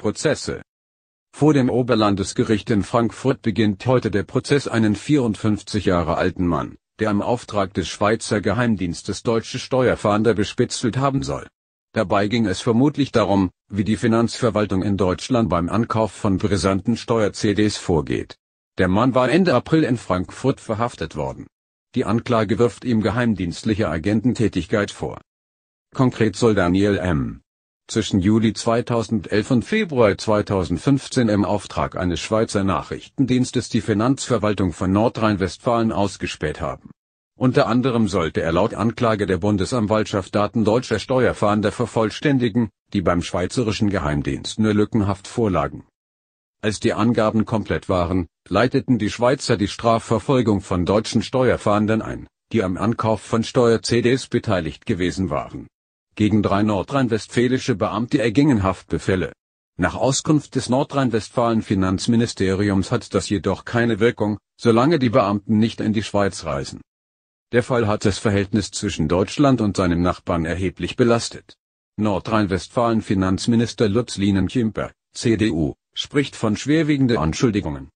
Prozesse. Vor dem Oberlandesgericht in Frankfurt beginnt heute der Prozess einen 54 Jahre alten Mann, der im Auftrag des Schweizer Geheimdienstes deutsche Steuerfahnder bespitzelt haben soll. Dabei ging es vermutlich darum, wie die Finanzverwaltung in Deutschland beim Ankauf von brisanten Steuer-CDs vorgeht. Der Mann war Ende April in Frankfurt verhaftet worden. Die Anklage wirft ihm geheimdienstliche Agententätigkeit vor. Konkret soll Daniel M zwischen Juli 2011 und Februar 2015 im Auftrag eines Schweizer Nachrichtendienstes die Finanzverwaltung von Nordrhein-Westfalen ausgespäht haben. Unter anderem sollte er laut Anklage der Bundesanwaltschaft Daten deutscher Steuerfahnder vervollständigen, die beim schweizerischen Geheimdienst nur lückenhaft vorlagen. Als die Angaben komplett waren, leiteten die Schweizer die Strafverfolgung von deutschen Steuerfahndern ein, die am Ankauf von Steuer-CDs beteiligt gewesen waren gegen drei nordrhein-westfälische Beamte ergingen Haftbefehle. Nach Auskunft des Nordrhein-Westfalen-Finanzministeriums hat das jedoch keine Wirkung, solange die Beamten nicht in die Schweiz reisen. Der Fall hat das Verhältnis zwischen Deutschland und seinem Nachbarn erheblich belastet. Nordrhein-Westfalen-Finanzminister Lutz Lienenkimper, CDU, spricht von schwerwiegenden Anschuldigungen.